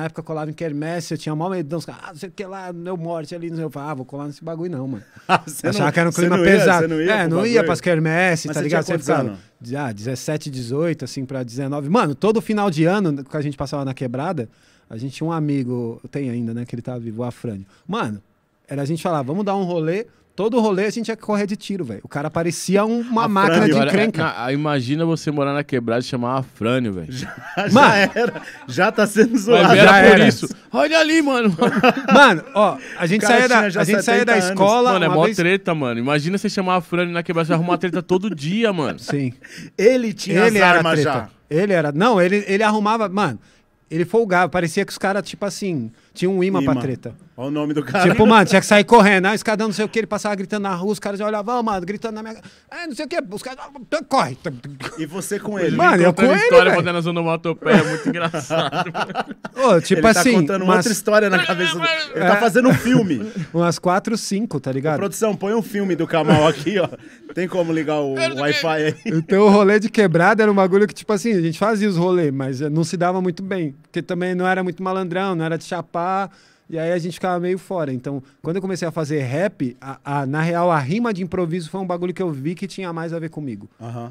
Na época colava em quermesse, eu tinha mal medo de caras. Ah, não sei o que lá, meu morte ali. o que, ah, vou colar nesse bagulho não, mano. Ah, Achava não, que era um clima ia, pesado. Não ia, é, não ia pras quermesse, tá ligado? Você ficava, ah, 17, 18, assim, pra 19. Mano, todo final de ano que a gente passava na quebrada, a gente tinha um amigo, tem ainda, né, que ele tava tá vivo, o Afrânio. Mano, era a gente falar, vamos dar um rolê, Todo rolê a gente ia correr de tiro, velho. O cara parecia uma a máquina Frânio, de crenca encrenca. imagina você morar na quebrada e chamar a Frânio, velho. Já, já, era. Já tá sendo zoado. Mas era por era. isso. Olha ali, mano. Mano, ó, a gente saía da, a gente saía da escola. Mano, é mó vez... treta, mano. Imagina você chamar a Frânio na quebrada. Você arrumar treta todo dia, mano. Sim. Ele tinha ele as armas já. Ele era. Não, ele, ele arrumava. Mano, ele folgava. Parecia que os caras, tipo assim, tinham um imã, imã. pra treta. Olha o nome do cara. Tipo, mano, tinha que sair correndo. A ah, escada não sei o que, ele passava gritando na rua, os caras olhavam, mano, gritando na minha. É, não sei o que, os caras. Ah, corre. E você com ele? Mano, eu com ele. história fazendo as onomatopeias, muito engraçado. Ô, tipo ele tá assim. Ele tá contando umas... outra história na cabeça do... Ele tá é. fazendo um filme. umas quatro, cinco, tá ligado? Ô, produção, põe um filme do Kamal aqui, ó. Tem como ligar o Wi-Fi aí. Então o rolê de quebrada era um bagulho que, tipo assim, a gente fazia os rolês, mas não se dava muito bem. Porque também não era muito malandrão, não era de chapar. E aí a gente ficava meio fora. Então, quando eu comecei a fazer rap, a, a, na real, a rima de improviso foi um bagulho que eu vi que tinha mais a ver comigo. Uhum.